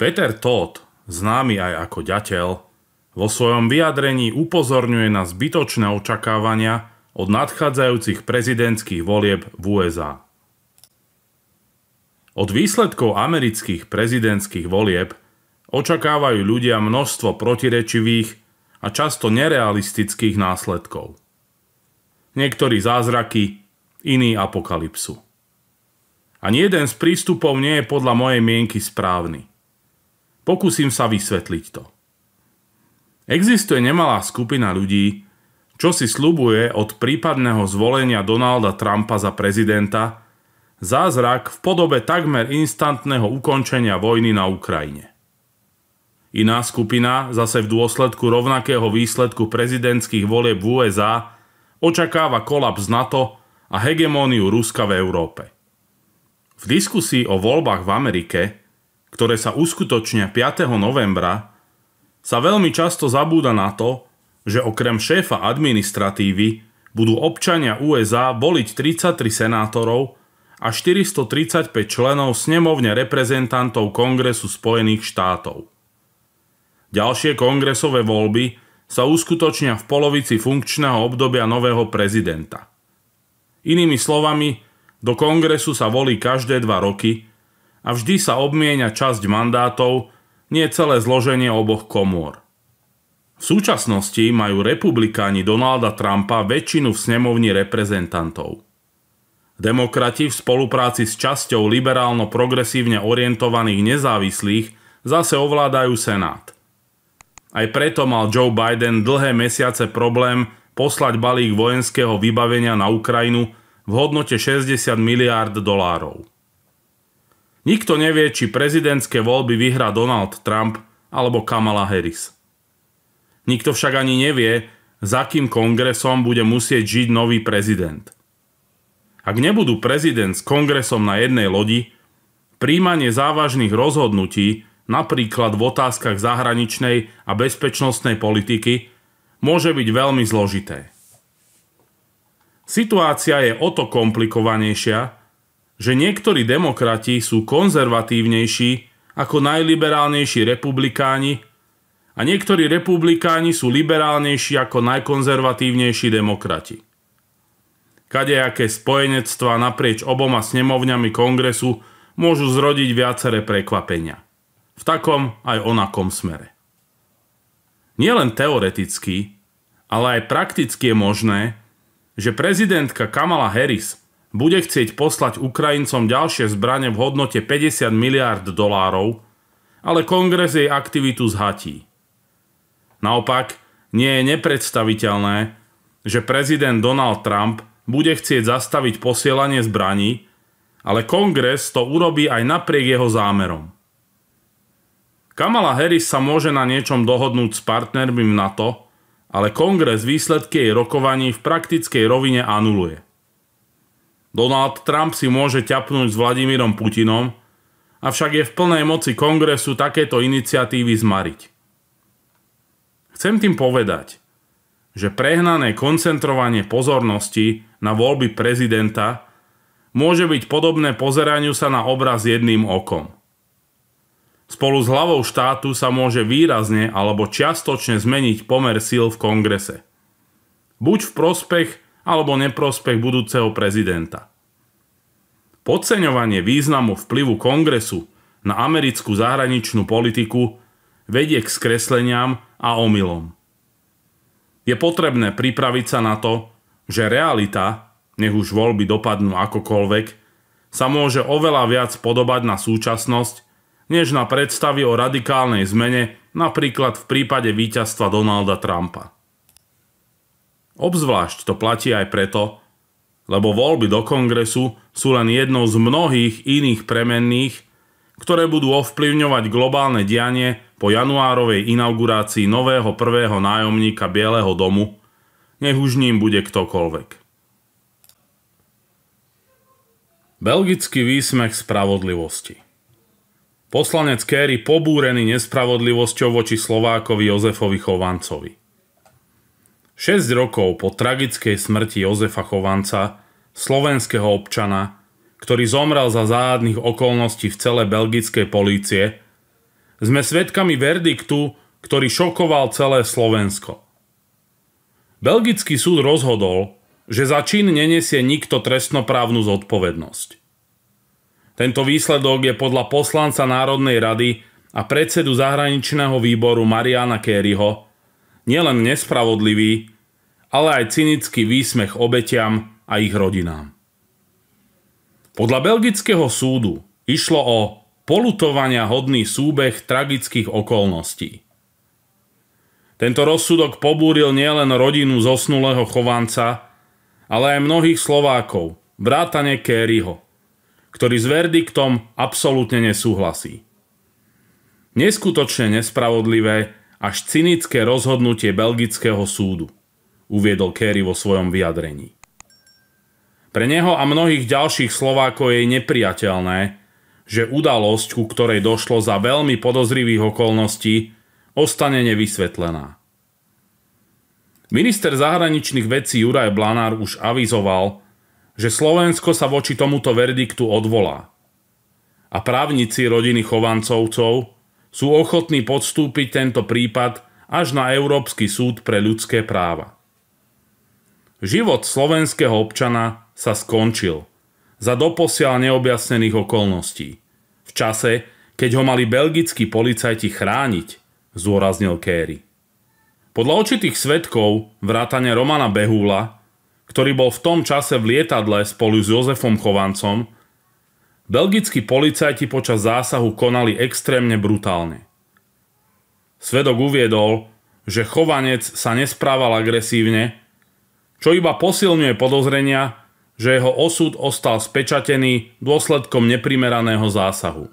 Peter Todd, známy aj ako ďateľ, vo svojom vyjadrení upozorňuje na zbytočné očakávania od nadchádzajúcich prezidentských volieb v USA. Od výsledkov amerických prezidentských volieb očakávajú ľudia množstvo protirečivých a často nerealistických následkov. Niektorí zázraky, iní apokalypsu. Ani jeden z prístupov nie je podľa mojej mienky správny. Pokúsim sa vysvetliť to. Existuje nemalá skupina ľudí, čo si slubuje od prípadného zvolenia Donalda Trumpa za prezidenta zázrak v podobe takmer instantného ukončenia vojny na Ukrajine. Iná skupina zase v dôsledku rovnakého výsledku prezidentských volieb v USA očakáva kolaps NATO a hegemóniu Ruska v Európe. V diskusii o voľbách v Amerike ktoré sa uskutočnia 5. novembra, sa veľmi často zabúda na to, že okrem šéfa administratívy budú občania USA voliť 33 senátorov a 435 členov snemovne reprezentantov Kongresu Spojených štátov. Ďalšie kongresové voľby sa uskutočnia v polovici funkčného obdobia nového prezidenta. Inými slovami, do kongresu sa volí každé dva roky – a vždy sa obmienia časť mandátov, nie celé zloženie oboch komôr. V súčasnosti majú republikáni Donalda Trumpa väčšinu v snemovni reprezentantov. Demokrati v spolupráci s časťou liberálno-progresívne orientovaných nezávislých zase ovládajú Senát. Aj preto mal Joe Biden dlhé mesiace problém poslať balík vojenského vybavenia na Ukrajinu v hodnote 60 miliárd dolárov. Nikto nevie, či prezidentské voľby vyhrá Donald Trump alebo Kamala Harris. Nikto však ani nevie, za kým kongresom bude musieť žiť nový prezident. Ak nebudú prezident s kongresom na jednej lodi, príjmanie závažných rozhodnutí, napríklad v otázkach zahraničnej a bezpečnostnej politiky, môže byť veľmi zložité. Situácia je o to komplikovanejšia, že niektorí demokrati sú konzervatívnejší ako najliberálnejší republikáni a niektorí republikáni sú liberálnejší ako najkonzervatívnejší demokrati. Kadejaké spojenectva naprieč oboma snemovňami kongresu môžu zrodiť viaceré prekvapenia. V takom aj onakom smere. Nielen teoreticky, ale aj prakticky je možné, že prezidentka Kamala Harris – bude chcieť poslať Ukrajincom ďalšie zbranie v hodnote 50 miliárd dolárov, ale kongres jej aktivitu zhatí. Naopak, nie je nepredstaviteľné, že prezident Donald Trump bude chcieť zastaviť posielanie zbraní, ale kongres to urobí aj napriek jeho zámerom. Kamala Harris sa môže na niečom dohodnúť s partnermi v NATO, ale kongres výsledky jej rokovaní v praktickej rovine anuluje – Donald Trump si môže ťapnúť s Vladimírom Putinom, avšak je v plnej moci kongresu takéto iniciatívy zmariť. Chcem tým povedať, že prehnané koncentrovanie pozornosti na voľby prezidenta môže byť podobné pozeraniu sa na obraz jedným okom. Spolu s hlavou štátu sa môže výrazne alebo čiastočne zmeniť pomer síl v kongrese. Buď v prospech alebo neprospech budúceho prezidenta. Podceňovanie významu vplyvu kongresu na americkú zahraničnú politiku vedie k skresleniam a omylom. Je potrebné pripraviť sa na to, že realita, nech už voľby dopadnú akokoľvek, sa môže oveľa viac podobať na súčasnosť, než na predstavy o radikálnej zmene, napríklad v prípade víťazstva Donalda Trumpa. Obzvlášť to platí aj preto, lebo voľby do kongresu sú len jednou z mnohých iných premenných, ktoré budú ovplyvňovať globálne dianie po januárovej inaugurácii nového prvého nájomníka Bieleho domu, nech už ním bude ktokoľvek. Belgický výsmech spravodlivosti Poslanec Kerry pobúrený nespravodlivosťou voči Slovákovi Jozefovi Chovancovi. 6 rokov po tragickej smrti Jozefa Chovanca, slovenského občana, ktorý zomrel za záhadných okolností v celé belgickej polície, sme svedkami verdiktu, ktorý šokoval celé Slovensko. Belgický súd rozhodol, že za čin nenesie nikto trestnoprávnu zodpovednosť. Tento výsledok je podľa poslanca Národnej rady a predsedu zahraničného výboru Mariana Kerryho nielen nespravodlivý, ale aj cynický výsmech obetiam a ich rodinám. Podľa belgického súdu išlo o polutovania hodný súbeh tragických okolností. Tento rozsudok pobúril nielen rodinu zosnulého chovanca, ale aj mnohých Slovákov, vrátane Kériho, ktorý s verdiktom absolútne nesúhlasí. Neskutočne nespravodlivé až cynické rozhodnutie belgického súdu – uviedol Kerry vo svojom vyjadrení. Pre neho a mnohých ďalších Slovákov je nepriateľné, že udalosť, ku ktorej došlo za veľmi podozrivých okolností, ostane nevysvetlená. Minister zahraničných vecí Juraj Blanár už avizoval, že Slovensko sa voči tomuto verdiktu odvolá. A právnici rodiny Chovancovcov sú ochotní podstúpiť tento prípad až na Európsky súd pre ľudské práva. Život slovenského občana sa skončil za doposiaľ neobjasnených okolností. V čase, keď ho mali belgickí policajti chrániť, zúraznil Kerry. Podľa očitých svetkov, vrátane Romana Behúla, ktorý bol v tom čase v lietadle spolu s Jozefom Chovancom, belgickí policajti počas zásahu konali extrémne brutálne. Svedok uviedol, že Chovanec sa nesprával agresívne čo iba posilňuje podozrenia, že jeho osud ostal spečatený dôsledkom neprimeraného zásahu.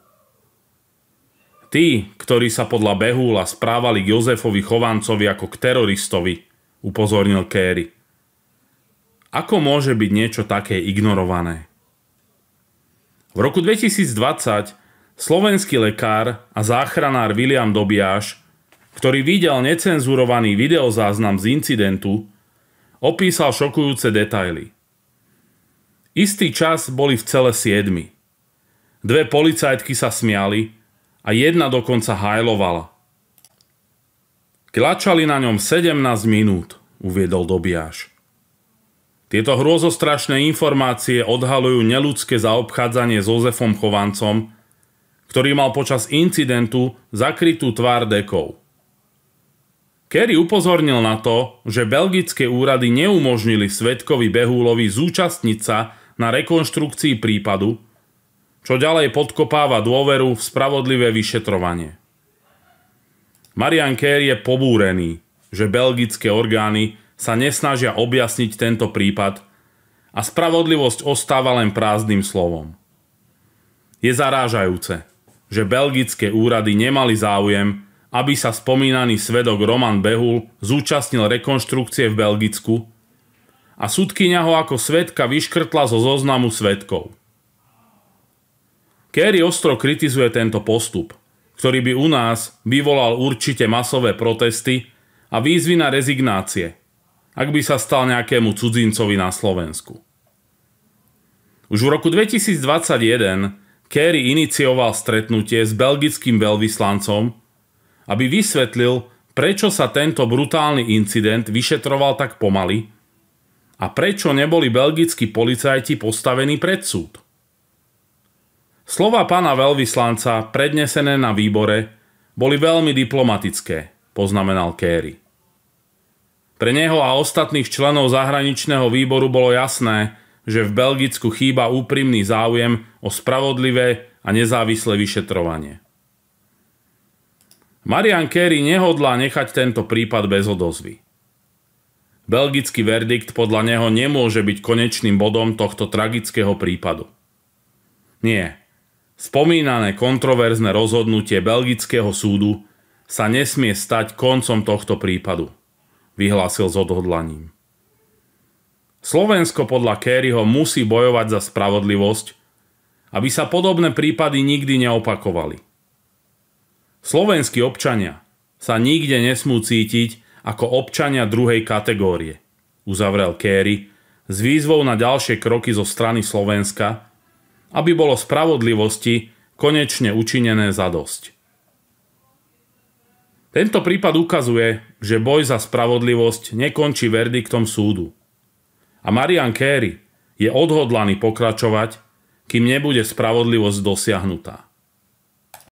Tí, ktorí sa podľa Behúla správali k Jozefovi Chovancovi ako k teroristovi, upozornil Kerry. Ako môže byť niečo také ignorované? V roku 2020 slovenský lekár a záchranár William Dobiaš, ktorý videl necenzurovaný videozáznam z incidentu, opísal šokujúce detaily. Istý čas boli v cele siedmi. Dve policajtky sa smiali a jedna dokonca hajlovala. Klačali na ňom 17 minút, uviedol Dobiaš. Tieto hrozostrašné informácie odhalujú neludské zaobchádzanie s Ozefom Chovancom, ktorý mal počas incidentu zakrytú tvár dekov. Kerry upozornil na to, že belgické úrady neumožnili svetkovi Behúlovi zúčastniť sa na rekonštrukcii prípadu, čo ďalej podkopáva dôveru v spravodlivé vyšetrovanie. Marian Kerry je pobúrený, že belgické orgány sa nesnažia objasniť tento prípad a spravodlivosť ostáva len prázdnym slovom. Je zarážajúce, že belgické úrady nemali záujem aby sa spomínaný svedok Roman Behul zúčastnil rekonštrukcie v Belgicku a súdkyňa ho ako svedka vyškrtla zo zoznamu svedkov. Kerry ostro kritizuje tento postup, ktorý by u nás vyvolal určite masové protesty a výzvy na rezignácie, ak by sa stal nejakému cudzincovi na Slovensku. Už v roku 2021 Kerry inicioval stretnutie s belgickým veľvyslancom aby vysvetlil, prečo sa tento brutálny incident vyšetroval tak pomaly a prečo neboli belgickí policajti postavení pred súd. Slova pána veľvyslanca, prednesené na výbore, boli veľmi diplomatické, poznamenal Kerry. Pre neho a ostatných členov zahraničného výboru bolo jasné, že v Belgicku chýba úprimný záujem o spravodlivé a nezávislé vyšetrovanie. Marian Kerry nehodlá nechať tento prípad bez odozvy. Belgický verdikt podľa neho nemôže byť konečným bodom tohto tragického prípadu. Nie. Spomínané kontroverzne rozhodnutie belgického súdu sa nesmie stať koncom tohto prípadu, vyhlásil s odhodlaním. Slovensko podľa Kerryho musí bojovať za spravodlivosť, aby sa podobné prípady nikdy neopakovali. Slovenskí občania sa nikde nesmú cítiť ako občania druhej kategórie, uzavrel Kerry s výzvou na ďalšie kroky zo strany Slovenska, aby bolo spravodlivosti konečne učinené dosť. Tento prípad ukazuje, že boj za spravodlivosť nekončí verdiktom súdu. A Marian Kerry je odhodlaný pokračovať, kým nebude spravodlivosť dosiahnutá.